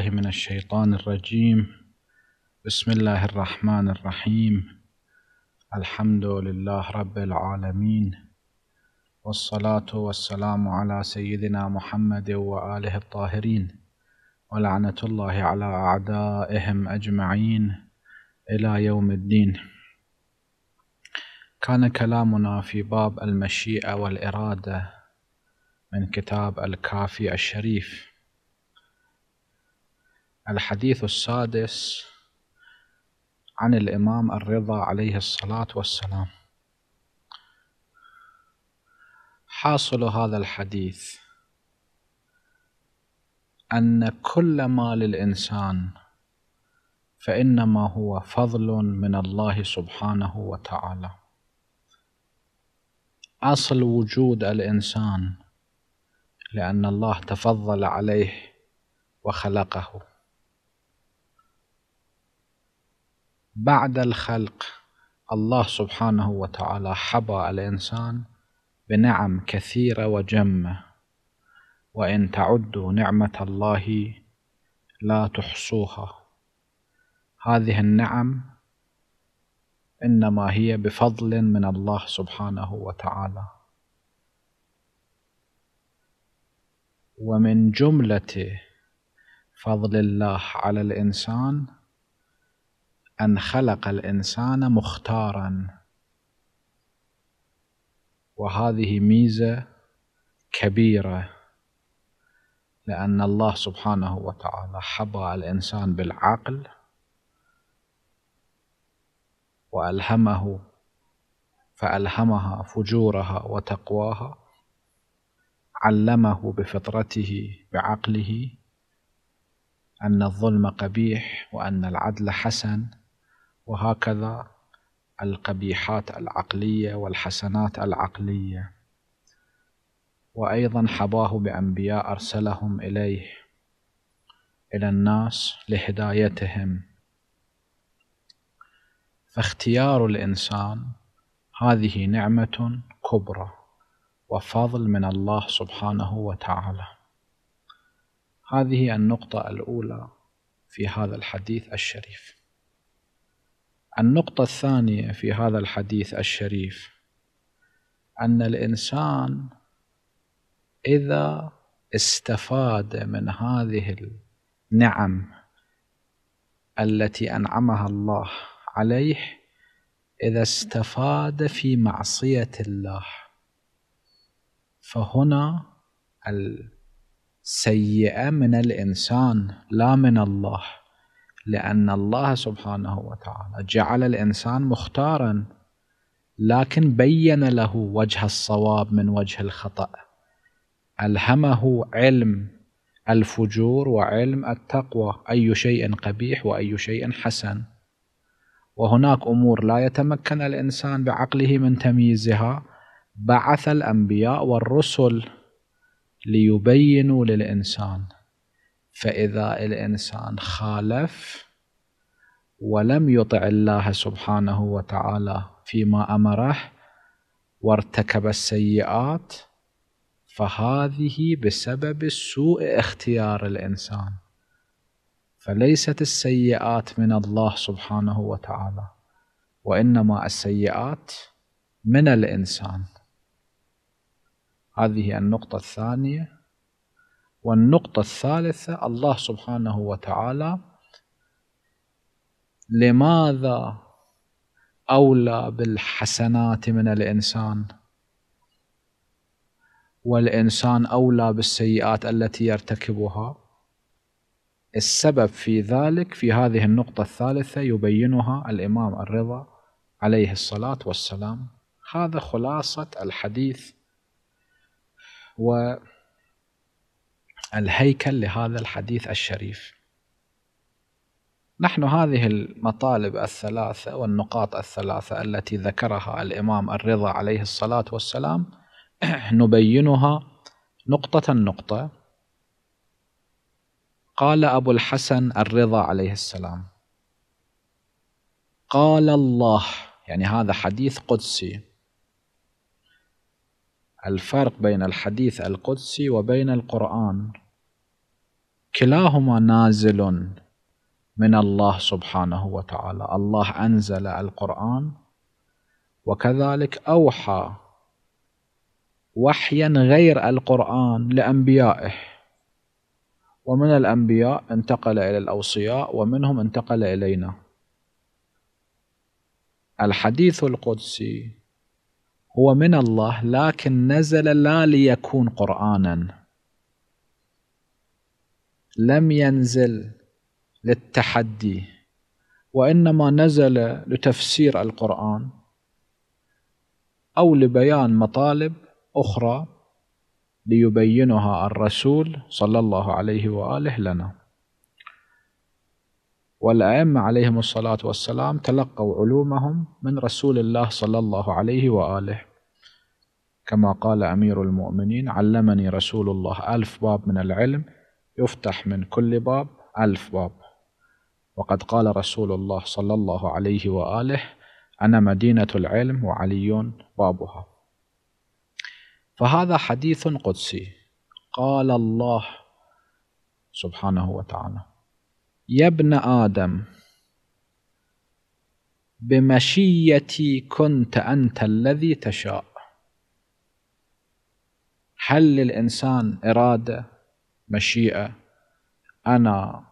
بالله من الشيطان الرجيم بسم الله الرحمن الرحيم الحمد لله رب العالمين والصلاة والسلام على سيدنا محمد وآله الطاهرين ولعنة الله على أعدائهم أجمعين إلى يوم الدين كان كلامنا في باب المشيئة والإرادة من كتاب الكافي الشريف الحديث السادس عن الإمام الرضا عليه الصلاة والسلام حاصل هذا الحديث أن كل ما للإنسان فإنما هو فضل من الله سبحانه وتعالى أصل وجود الإنسان لأن الله تفضل عليه وخلقه بعد الخلق الله سبحانه وتعالى حبى الإنسان بنعم كثيرة وجمة وإن تعدوا نعمة الله لا تحصوها هذه النعم إنما هي بفضل من الله سبحانه وتعالى ومن جملة فضل الله على الإنسان أن خلق الإنسان مختارا وهذه ميزة كبيرة لأن الله سبحانه وتعالى حبى الإنسان بالعقل وألهمه فألهمها فجورها وتقواها علمه بفطرته بعقله أن الظلم قبيح وأن العدل حسن وهكذا القبيحات العقلية والحسنات العقلية وأيضا حباه بأنبياء أرسلهم إليه إلى الناس لهدايتهم فاختيار الإنسان هذه نعمة كبرى وفضل من الله سبحانه وتعالى هذه النقطة الأولى في هذا الحديث الشريف النقطة الثانية في هذا الحديث الشريف أن الإنسان إذا استفاد من هذه النعم التي أنعمها الله عليه إذا استفاد في معصية الله فهنا السيئة من الإنسان لا من الله لأن الله سبحانه وتعالى جعل الإنسان مختارا لكن بين له وجه الصواب من وجه الخطأ ألهمه علم الفجور وعلم التقوى أي شيء قبيح وأي شيء حسن وهناك أمور لا يتمكن الإنسان بعقله من تمييزها بعث الأنبياء والرسل ليبينوا للإنسان فإذا الإنسان خالف ولم يطع الله سبحانه وتعالى فيما أمره وارتكب السيئات فهذه بسبب سوء اختيار الإنسان فليست السيئات من الله سبحانه وتعالى وإنما السيئات من الإنسان هذه النقطة الثانية والنقطة الثالثة الله سبحانه وتعالى لماذا أولى بالحسنات من الإنسان والإنسان أولى بالسيئات التي يرتكبها السبب في ذلك في هذه النقطة الثالثة يبينها الإمام الرضا عليه الصلاة والسلام هذا خلاصة الحديث و الهيكل لهذا الحديث الشريف نحن هذه المطالب الثلاثة والنقاط الثلاثة التي ذكرها الإمام الرضا عليه الصلاة والسلام نبينها نقطة نقطة قال أبو الحسن الرضا عليه السلام قال الله يعني هذا حديث قدسي الفرق بين الحديث القدسي وبين القرآن كلاهما نازل من الله سبحانه وتعالى الله أنزل القرآن وكذلك أوحى وحيا غير القرآن لأنبيائه ومن الأنبياء انتقل إلى الأوصياء ومنهم انتقل إلينا الحديث القدسي هو من الله لكن نزل لا ليكون قرآنا لم ينزل للتحدي وانما نزل لتفسير القران او لبيان مطالب اخرى ليبينها الرسول صلى الله عليه واله لنا والائمه عليهم الصلاه والسلام تلقوا علومهم من رسول الله صلى الله عليه واله كما قال امير المؤمنين علمني رسول الله الف باب من العلم يفتح من كل باب ألف باب وقد قال رسول الله صلى الله عليه وآله أنا مدينة العلم وعلي بابها فهذا حديث قدسي قال الله سبحانه وتعالى يا ابن آدم بمشيتي كنت أنت الذي تشاء هل للإنسان إرادة مشيئه انا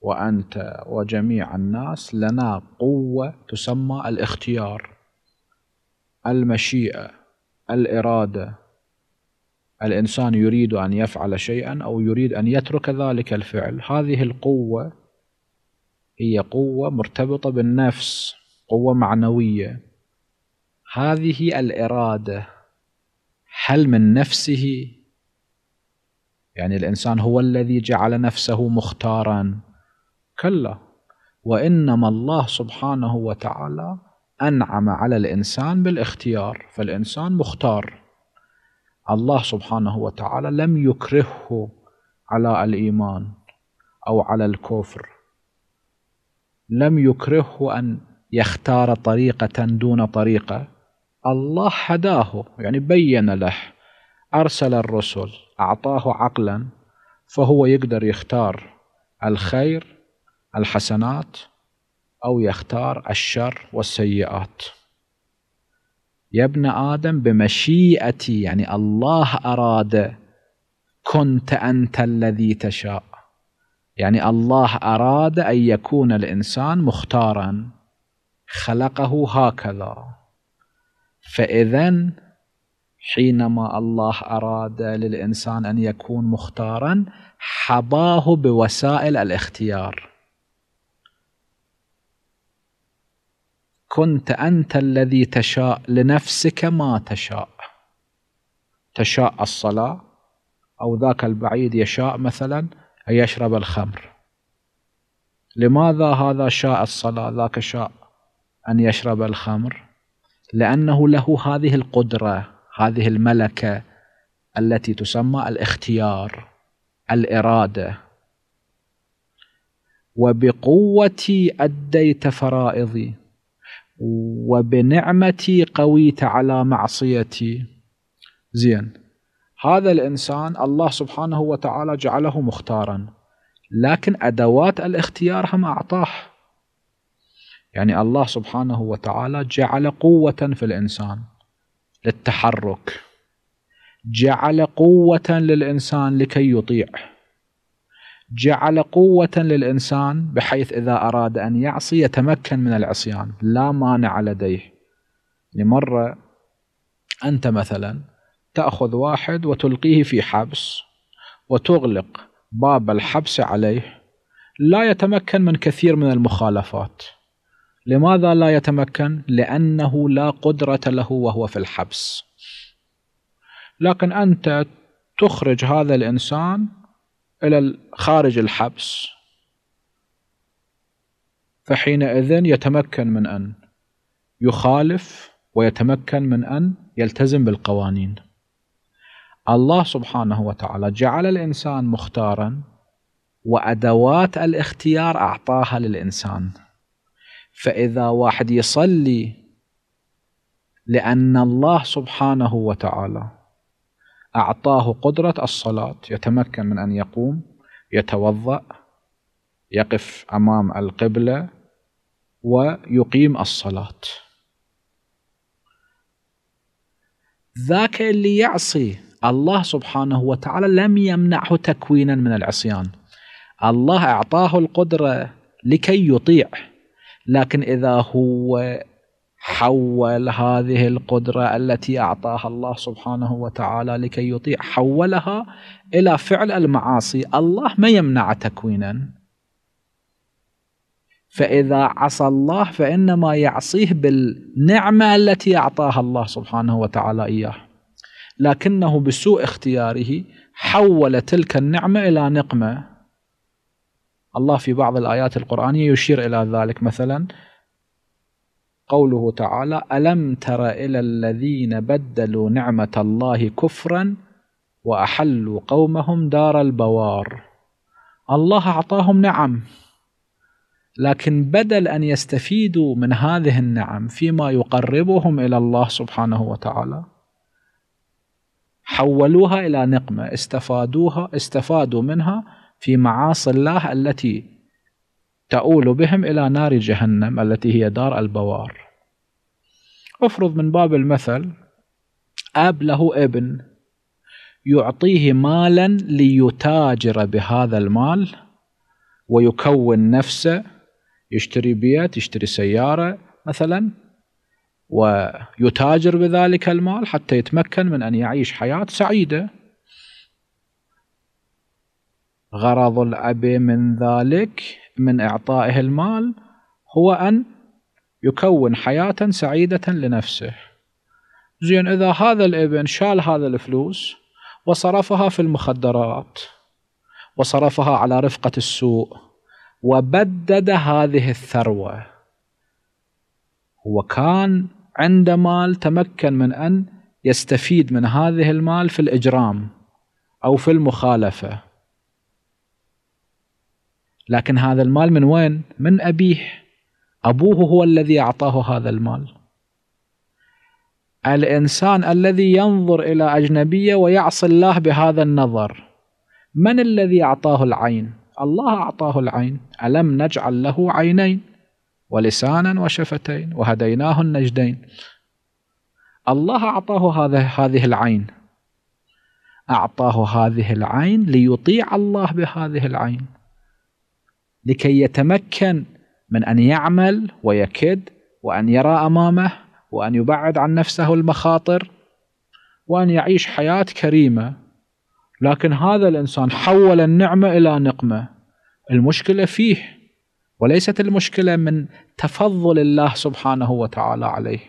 وانت وجميع الناس لنا قوه تسمى الاختيار المشيئه الاراده الانسان يريد ان يفعل شيئا او يريد ان يترك ذلك الفعل هذه القوه هي قوه مرتبطه بالنفس قوه معنويه هذه الاراده هل من نفسه يعني الإنسان هو الذي جعل نفسه مختارا كلا وإنما الله سبحانه وتعالى أنعم على الإنسان بالاختيار فالإنسان مختار الله سبحانه وتعالى لم يكرهه على الإيمان أو على الكفر لم يكرهه أن يختار طريقة دون طريقة الله حداه يعني بين له أرسل الرسل أعطاه عقلا فهو يقدر يختار الخير الحسنات أو يختار الشر والسيئات يا ابن آدم بمشيئتي يعني الله أراد كنت أنت الذي تشاء يعني الله أراد أن يكون الإنسان مختارا خلقه هكذا فإذا حينما الله أراد للإنسان أن يكون مختارا حباه بوسائل الاختيار كنت أنت الذي تشاء لنفسك ما تشاء تشاء الصلاة أو ذاك البعيد يشاء مثلا أن يشرب الخمر لماذا هذا شاء الصلاة ذاك شاء أن يشرب الخمر لأنه له هذه القدرة هذه الملكه التي تسمى الاختيار الاراده وبقوتي اديت فرائضي وبنعمتي قويت على معصيتي زين هذا الانسان الله سبحانه وتعالى جعله مختارا لكن ادوات الاختيار هم اعطاه يعني الله سبحانه وتعالى جعل قوه في الانسان للتحرك جعل قوة للإنسان لكي يطيع جعل قوة للإنسان بحيث إذا أراد أن يعصي يتمكن من العصيان لا مانع لديه لمرة يعني أنت مثلا تأخذ واحد وتلقيه في حبس وتغلق باب الحبس عليه لا يتمكن من كثير من المخالفات لماذا لا يتمكن؟ لأنه لا قدرة له وهو في الحبس لكن أنت تخرج هذا الإنسان إلى خارج الحبس فحينئذ يتمكن من أن يخالف ويتمكن من أن يلتزم بالقوانين الله سبحانه وتعالى جعل الإنسان مختارا وأدوات الاختيار أعطاها للإنسان فإذا واحد يصلي لأن الله سبحانه وتعالى أعطاه قدرة الصلاة يتمكن من أن يقوم يتوضأ يقف أمام القبلة ويقيم الصلاة ذاك اللي يعصي الله سبحانه وتعالى لم يمنعه تكوينا من العصيان الله أعطاه القدرة لكي يطيع لكن إذا هو حول هذه القدرة التي أعطاها الله سبحانه وتعالى لكي يطيع حولها إلى فعل المعاصي الله ما يمنع تكوينا فإذا عصى الله فإنما يعصيه بالنعمة التي أعطاها الله سبحانه وتعالى إياه لكنه بسوء اختياره حول تلك النعمة إلى نقمة الله في بعض الآيات القرآنية يشير إلى ذلك مثلا قوله تعالى ألم تر إلى الذين بدلوا نعمة الله كفرا وأحلوا قومهم دار البوار الله أعطاهم نعم لكن بدل أن يستفيدوا من هذه النعم فيما يقربهم إلى الله سبحانه وتعالى حولوها إلى نقمة استفادوها استفادوا منها في معاصي الله التي تؤول بهم إلى نار جهنم التي هي دار البوار افرض من باب المثل أب له ابن يعطيه مالا ليتاجر بهذا المال ويكون نفسه يشتري بيت يشتري سيارة مثلا ويتاجر بذلك المال حتى يتمكن من أن يعيش حياة سعيدة غرض الأب من ذلك من إعطائه المال هو أن يكون حياة سعيدة لنفسه زين إذا هذا الابن شال هذا الفلوس وصرفها في المخدرات وصرفها على رفقة السوء وبدد هذه الثروة وكان عند مال تمكن من أن يستفيد من هذه المال في الإجرام أو في المخالفة لكن هذا المال من وين؟ من أبيه أبوه هو الذي أعطاه هذا المال الإنسان الذي ينظر إلى أجنبية ويعصي الله بهذا النظر من الذي أعطاه العين؟ الله أعطاه العين ألم نجعل له عينين ولسانا وشفتين وهديناه النجدين الله أعطاه هذا هذه العين أعطاه هذه العين ليطيع الله بهذه العين لكي يتمكن من ان يعمل ويكد وان يرى امامه وان يبعد عن نفسه المخاطر وان يعيش حياه كريمه لكن هذا الانسان حول النعمه الى نقمه المشكله فيه وليست المشكله من تفضل الله سبحانه وتعالى عليه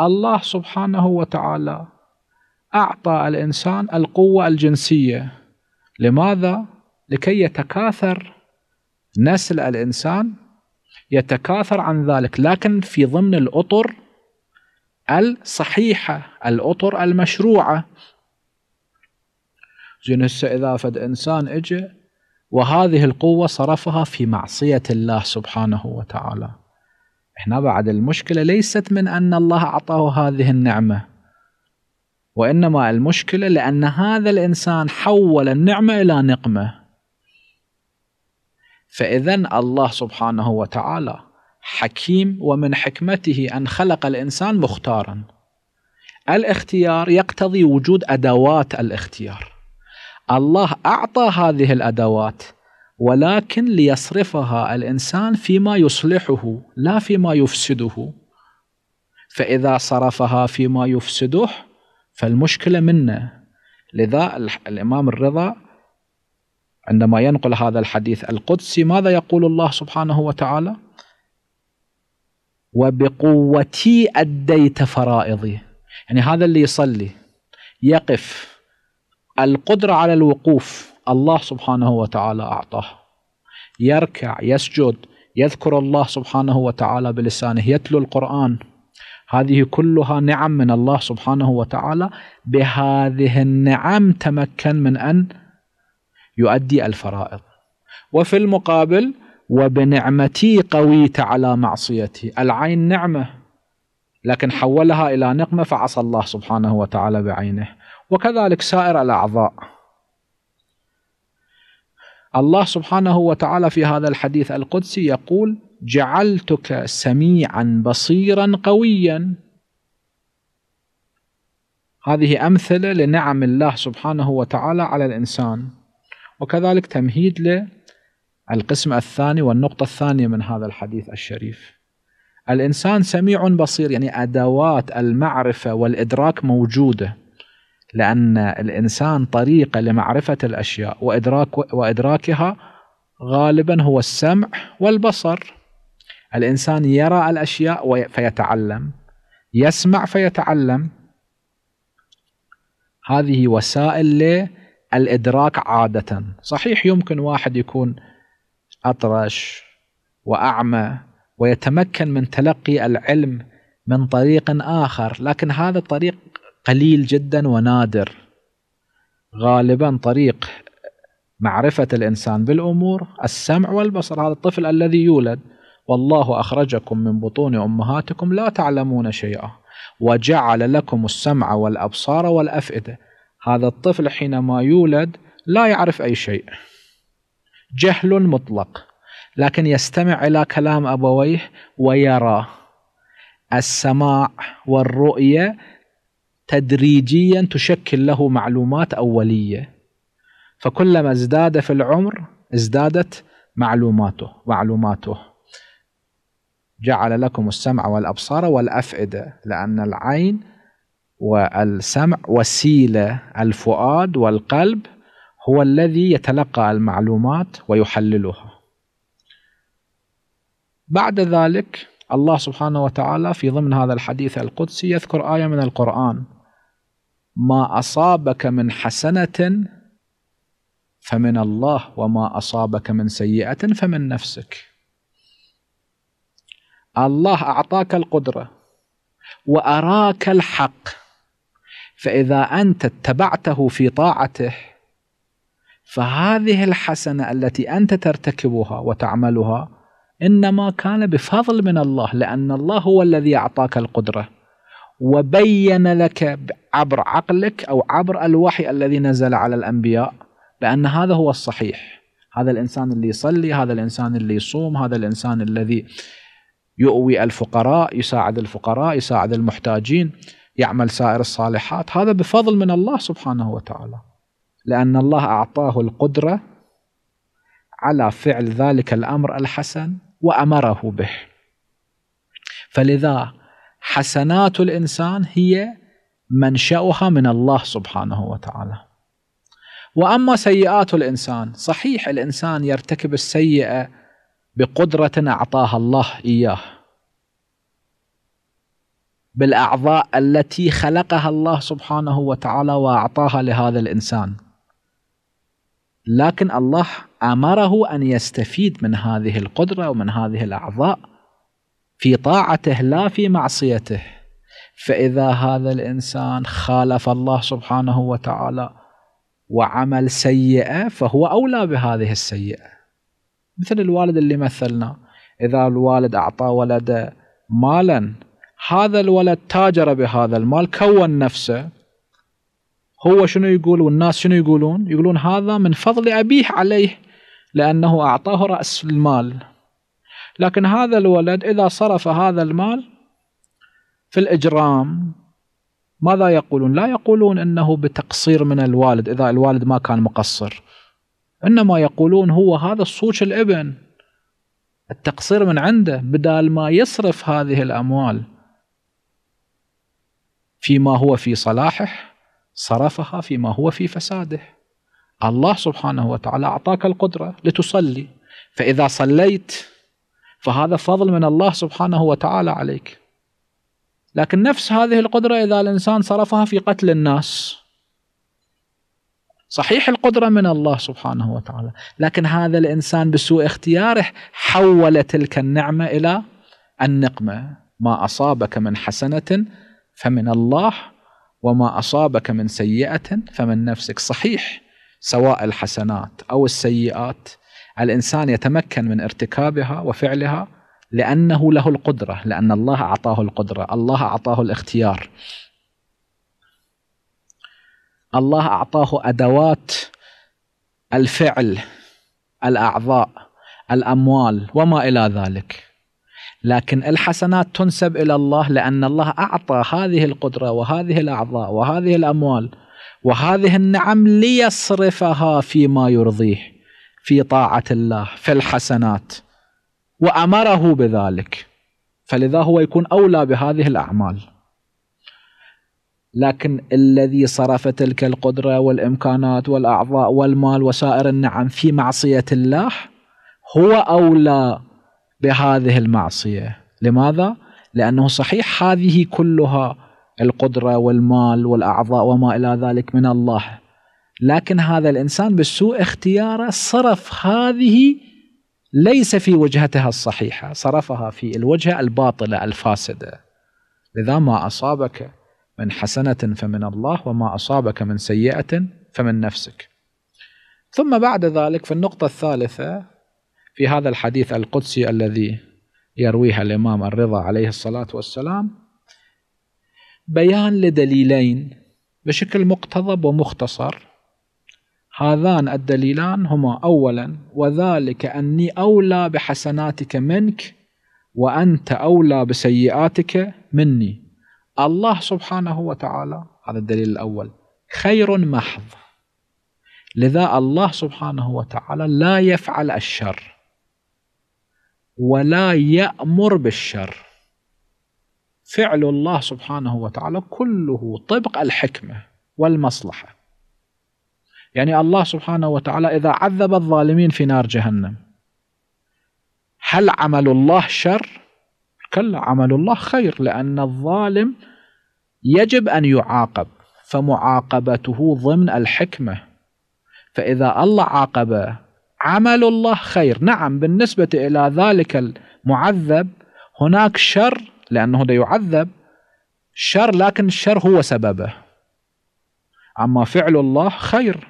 الله سبحانه وتعالى اعطى الانسان القوه الجنسيه لماذا لكي يتكاثر نسل الإنسان يتكاثر عن ذلك لكن في ضمن الأطر الصحيحة الأطر المشروعة زين هسه إذا فد إنسان إجى وهذه القوة صرفها في معصية الله سبحانه وتعالى احنا بعد المشكلة ليست من أن الله أعطاه هذه النعمة وإنما المشكلة لأن هذا الإنسان حول النعمة إلى نقمة فاذا الله سبحانه وتعالى حكيم ومن حكمته ان خلق الانسان مختارا الاختيار يقتضي وجود ادوات الاختيار الله اعطى هذه الادوات ولكن ليصرفها الانسان فيما يصلحه لا فيما يفسده فاذا صرفها فيما يفسده فالمشكله منه لذا الامام الرضا عندما ينقل هذا الحديث القدسي ماذا يقول الله سبحانه وتعالى وبقوتي أديت فرائضي يعني هذا اللي يصلي يقف القدرة على الوقوف الله سبحانه وتعالى أعطاه يركع يسجد يذكر الله سبحانه وتعالى بلسانه يتلو القرآن هذه كلها نعم من الله سبحانه وتعالى بهذه النعم تمكن من أن يؤدي الفرائض وفي المقابل وبنعمتي قويت على معصيتي العين نعمة لكن حولها إلى نقمة فعصى الله سبحانه وتعالى بعينه وكذلك سائر الأعضاء الله سبحانه وتعالى في هذا الحديث القدسي يقول جعلتك سميعا بصيرا قويا هذه أمثلة لنعم الله سبحانه وتعالى على الإنسان وكذلك تمهيد للقسم الثاني والنقطة الثانية من هذا الحديث الشريف الإنسان سميع بصير يعني أدوات المعرفة والإدراك موجودة لأن الإنسان طريقة لمعرفة الأشياء وإدراك وإدراكها غالبا هو السمع والبصر الإنسان يرى الأشياء فيتعلم يسمع فيتعلم هذه وسائل الادراك عاده صحيح يمكن واحد يكون اطرش واعمى ويتمكن من تلقي العلم من طريق اخر لكن هذا الطريق قليل جدا ونادر غالبا طريق معرفه الانسان بالامور السمع والبصر هذا الطفل الذي يولد والله اخرجكم من بطون امهاتكم لا تعلمون شيئا وجعل لكم السمع والابصار والافئده هذا الطفل حينما يولد لا يعرف أي شيء جهل مطلق لكن يستمع إلى كلام أبويه ويرى السماع والرؤية تدريجيا تشكل له معلومات أولية فكلما ازداد في العمر ازدادت معلوماته معلوماته جعل لكم السمع والأبصار والأفئدة لأن العين والسمع وسيله الفؤاد والقلب هو الذي يتلقى المعلومات ويحللها بعد ذلك الله سبحانه وتعالى في ضمن هذا الحديث القدسي يذكر ايه من القران ما اصابك من حسنه فمن الله وما اصابك من سيئه فمن نفسك الله اعطاك القدره واراك الحق فإذا أنت اتبعته في طاعته فهذه الحسنة التي أنت ترتكبها وتعملها إنما كان بفضل من الله لأن الله هو الذي أعطاك القدرة وبين لك عبر عقلك أو عبر الوحي الذي نزل على الأنبياء بأن هذا هو الصحيح هذا الإنسان اللي يصلي هذا الإنسان اللي يصوم هذا الإنسان الذي يؤوي الفقراء يساعد الفقراء يساعد المحتاجين يعمل سائر الصالحات هذا بفضل من الله سبحانه وتعالى لأن الله أعطاه القدرة على فعل ذلك الأمر الحسن وأمره به فلذا حسنات الإنسان هي منشأها من الله سبحانه وتعالى وأما سيئات الإنسان صحيح الإنسان يرتكب السيئة بقدرة أعطاها الله إياه بالاعضاء التي خلقها الله سبحانه وتعالى واعطاها لهذا الانسان لكن الله امره ان يستفيد من هذه القدره ومن هذه الاعضاء في طاعته لا في معصيته فاذا هذا الانسان خالف الله سبحانه وتعالى وعمل سيئه فهو اولى بهذه السيئه مثل الوالد اللي مثلناه اذا الوالد اعطى ولده مالا هذا الولد تاجر بهذا المال كون نفسه هو شنو يقول والناس شنو يقولون يقولون هذا من فضل أبيه عليه لأنه أعطاه رأس المال لكن هذا الولد إذا صرف هذا المال في الإجرام ماذا يقولون لا يقولون أنه بتقصير من الوالد إذا الوالد ما كان مقصر إنما يقولون هو هذا الصوت الابن التقصير من عنده بدال ما يصرف هذه الأموال فيما هو في صلاحه صرفها فيما هو في فساده الله سبحانه وتعالى أعطاك القدرة لتصلي فإذا صليت فهذا فضل من الله سبحانه وتعالى عليك لكن نفس هذه القدرة إذا الإنسان صرفها في قتل الناس صحيح القدرة من الله سبحانه وتعالى لكن هذا الإنسان بسوء اختياره حول تلك النعمة إلى النقمة ما أصابك من حسنة فمن الله وما اصابك من سيئه فمن نفسك صحيح سواء الحسنات او السيئات الانسان يتمكن من ارتكابها وفعلها لانه له القدره لان الله اعطاه القدره الله اعطاه الاختيار الله اعطاه ادوات الفعل الاعضاء الاموال وما الى ذلك لكن الحسنات تنسب الى الله لان الله اعطى هذه القدره وهذه الاعضاء وهذه الاموال وهذه النعم ليصرفها فيما يرضيه في طاعه الله في الحسنات وامره بذلك فلذا هو يكون اولى بهذه الاعمال لكن الذي صرف تلك القدره والامكانات والاعضاء والمال وسائر النعم في معصيه الله هو اولى بهذه المعصيه لماذا لانه صحيح هذه كلها القدره والمال والاعضاء وما الى ذلك من الله لكن هذا الانسان بالسوء اختياره صرف هذه ليس في وجهتها الصحيحه صرفها في الوجهه الباطله الفاسده لذا ما اصابك من حسنه فمن الله وما اصابك من سيئه فمن نفسك ثم بعد ذلك في النقطه الثالثه في هذا الحديث القدسي الذي يرويها الإمام الرضا عليه الصلاة والسلام بيان لدليلين بشكل مقتضب ومختصر هذان الدليلان هما أولا وذلك أني أولى بحسناتك منك وأنت أولى بسيئاتك مني الله سبحانه وتعالى هذا الدليل الأول خير محض لذا الله سبحانه وتعالى لا يفعل الشر ولا يأمر بالشر فعل الله سبحانه وتعالى كله طبق الحكمة والمصلحة يعني الله سبحانه وتعالى إذا عذب الظالمين في نار جهنم هل عمل الله شر؟ كلا عمل الله خير لأن الظالم يجب أن يعاقب فمعاقبته ضمن الحكمة فإذا الله عاقب عمل الله خير نعم بالنسبة إلى ذلك المعذب هناك شر لأنه ده يعذب شر لكن الشر هو سببه أما فعل الله خير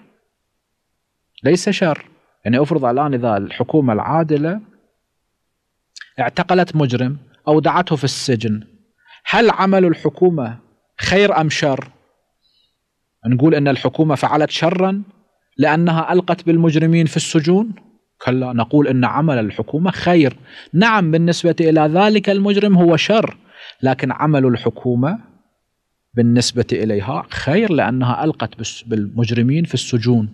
ليس شر يعني أفرض الآن إذا الحكومة العادلة اعتقلت مجرم أو دعته في السجن هل عمل الحكومة خير أم شر نقول أن الحكومة فعلت شرا لأنها ألقت بالمجرمين في السجون كلا نقول إن عمل الحكومة خير نعم بالنسبة إلى ذلك المجرم هو شر لكن عمل الحكومة بالنسبة إليها خير لأنها ألقت بالمجرمين في السجون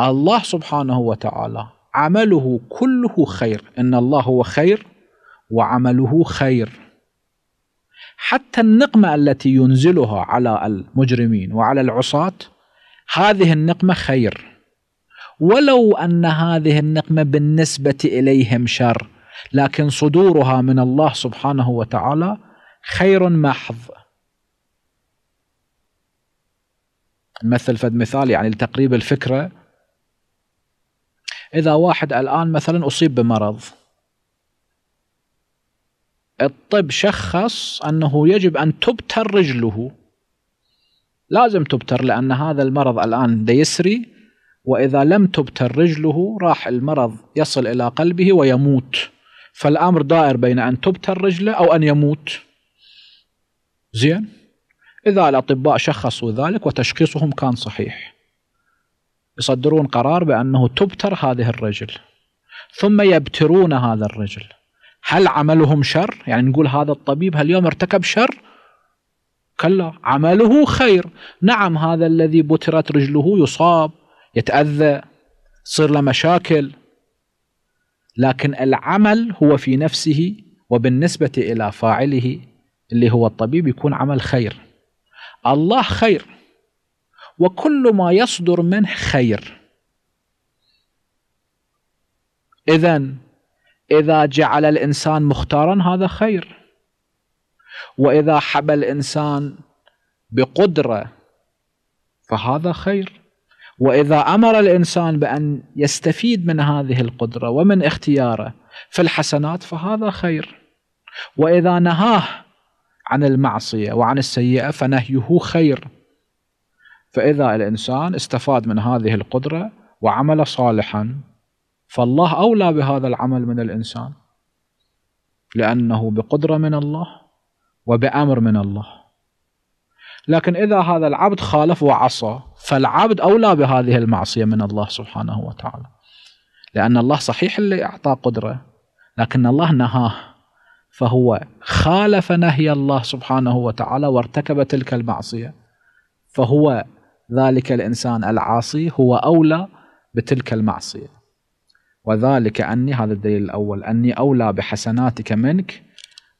الله سبحانه وتعالى عمله كله خير إن الله هو خير وعمله خير حتى النقمة التي ينزلها على المجرمين وعلى العصاة هذه النقمة خير ولو أن هذه النقمة بالنسبة إليهم شر لكن صدورها من الله سبحانه وتعالى خير محض مثل فد مثال يعني لتقريب الفكرة إذا واحد الآن مثلا أصيب بمرض الطب شخص أنه يجب أن تبتر رجله لازم تبتر لأن هذا المرض الآن يسري وإذا لم تبتر رجله راح المرض يصل إلى قلبه ويموت فالأمر دائر بين أن تبتر رجله أو أن يموت زين إذا الأطباء شخصوا ذلك وتشخيصهم كان صحيح يصدرون قرار بأنه تبتر هذه الرجل ثم يبترون هذا الرجل هل عملهم شر؟ يعني نقول هذا الطبيب هل يوم ارتكب شر؟ كلا عمله خير نعم هذا الذي بترت رجله يصاب يتأذى تصير له مشاكل لكن العمل هو في نفسه وبالنسبة إلى فاعله اللي هو الطبيب يكون عمل خير الله خير وكل ما يصدر منه خير إذا إذا جعل الإنسان مختارا هذا خير واذا حب الانسان بقدره فهذا خير واذا امر الانسان بان يستفيد من هذه القدره ومن اختياره في الحسنات فهذا خير واذا نهاه عن المعصيه وعن السيئه فنهيه خير فاذا الانسان استفاد من هذه القدره وعمل صالحا فالله اولى بهذا العمل من الانسان لانه بقدره من الله وبأمر من الله لكن إذا هذا العبد خالف وعصى فالعبد أولى بهذه المعصية من الله سبحانه وتعالى لأن الله صحيح اللي أعطاه قدرة لكن الله نهاه فهو خالف نهي الله سبحانه وتعالى وارتكب تلك المعصية فهو ذلك الإنسان العاصي هو أولى بتلك المعصية وذلك أني هذا الدليل الأول أني أولى بحسناتك منك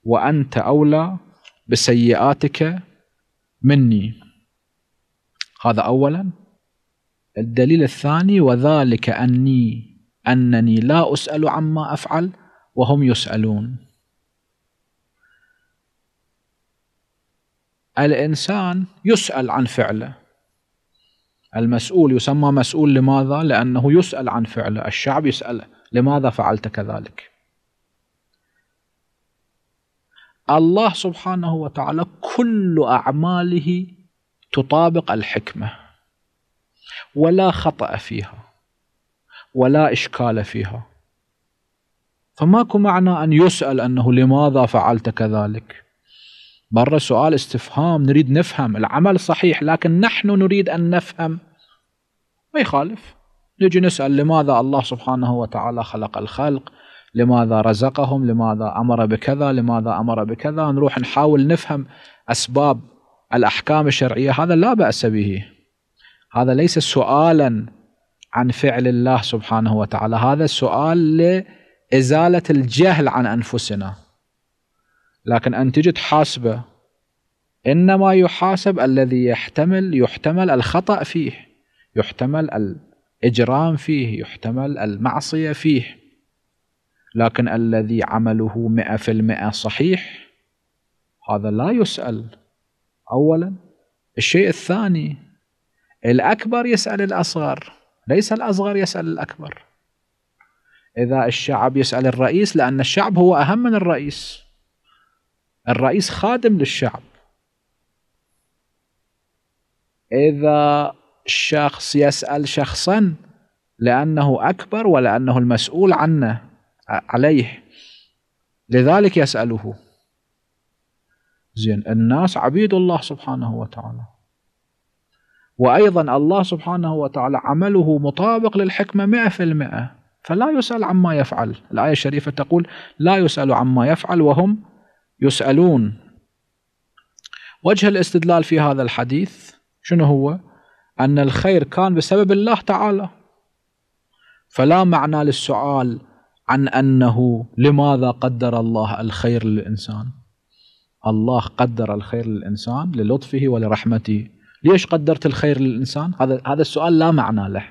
وأنت أولى بسيئاتك مني هذا اولا الدليل الثاني وذلك اني انني لا اسال عما افعل وهم يسالون الانسان يسال عن فعله المسؤول يسمى مسؤول لماذا لانه يسال عن فعله الشعب يسال لماذا فعلت كذلك الله سبحانه وتعالى كل أعماله تطابق الحكمة ولا خطأ فيها ولا إشكال فيها فماكو معنى أن يسأل أنه لماذا فعلت كذلك برا سؤال استفهام نريد نفهم العمل صحيح لكن نحن نريد أن نفهم ما يخالف نجي نسأل لماذا الله سبحانه وتعالى خلق الخلق لماذا رزقهم لماذا أمر بكذا لماذا أمر بكذا نروح نحاول نفهم أسباب الأحكام الشرعية هذا لا بأس به هذا ليس سؤالا عن فعل الله سبحانه وتعالى هذا سؤال لإزالة الجهل عن أنفسنا لكن أن تجد حاسبة إنما يحاسب الذي يحتمل يحتمل الخطأ فيه يحتمل الإجرام فيه يحتمل المعصية فيه لكن الذي عمله مئة في المئة صحيح هذا لا يسأل أولا الشيء الثاني الأكبر يسأل الأصغر ليس الأصغر يسأل الأكبر إذا الشعب يسأل الرئيس لأن الشعب هو أهم من الرئيس الرئيس خادم للشعب إذا شخص يسأل شخصا لأنه أكبر ولأنه المسؤول عنه عليه لذلك يسأله زين الناس عبيد الله سبحانه وتعالى وأيضا الله سبحانه وتعالى عمله مطابق للحكمة مئة في المئة فلا يسأل عما يفعل الآية الشريفة تقول لا يسأل عما يفعل وهم يسألون وجه الاستدلال في هذا الحديث شنو هو أن الخير كان بسبب الله تعالى فلا معنى للسؤال عن انه لماذا قدر الله الخير للانسان الله قدر الخير للانسان للطفه ولرحمته ليش قدرت الخير للانسان هذا هذا السؤال لا معنى له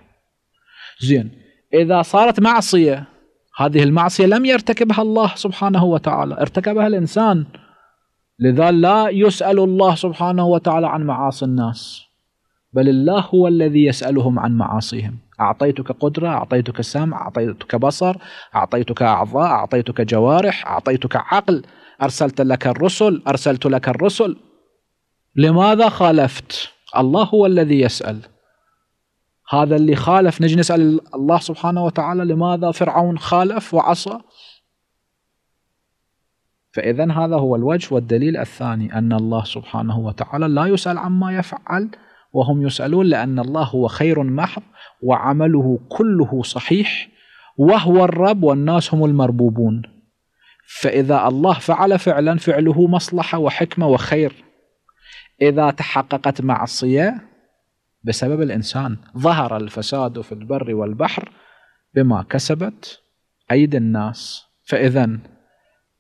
زين اذا صارت معصيه هذه المعصيه لم يرتكبها الله سبحانه وتعالى ارتكبها الانسان لذا لا يسال الله سبحانه وتعالى عن معاصي الناس بل الله هو الذي يسألهم عن معاصيهم أعطيتك قدرة أعطيتك سمع أعطيتك بصر أعطيتك أعضاء أعطيتك جوارح أعطيتك عقل أرسلت لك الرسل أرسلت لك الرسل لماذا خالفت الله هو الذي يسأل هذا اللي خالف نجي نسأل الله سبحانه وتعالى لماذا فرعون خالف وعصى فإذا هذا هو الوجه والدليل الثاني أن الله سبحانه وتعالى لا يسأل عما يفعل وهم يسألون لأن الله هو خير محض وعمله كله صحيح وهو الرب والناس هم المربوبون فإذا الله فعل فعلا فعله مصلحة وحكمة وخير إذا تحققت معصية بسبب الإنسان ظهر الفساد في البر والبحر بما كسبت أيدي الناس فإذا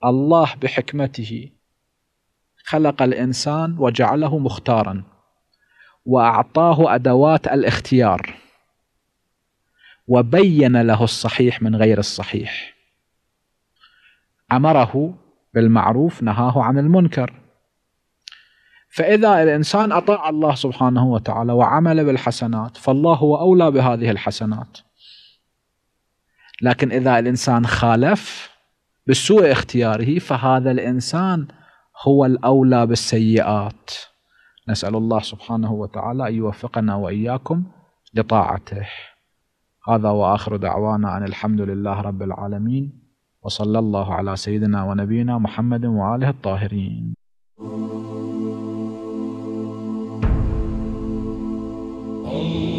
الله بحكمته خلق الإنسان وجعله مختارا واعطاه ادوات الاختيار وبين له الصحيح من غير الصحيح امره بالمعروف نهاه عن المنكر فاذا الانسان اطاع الله سبحانه وتعالى وعمل بالحسنات فالله هو اولى بهذه الحسنات لكن اذا الانسان خالف بسوء اختياره فهذا الانسان هو الاولى بالسيئات نسأل الله سبحانه وتعالى أن يوفقنا وإياكم لطاعته هذا وآخر دعوانا أن الحمد لله رب العالمين وصلى الله على سيدنا ونبينا محمد وآله الطاهرين Oh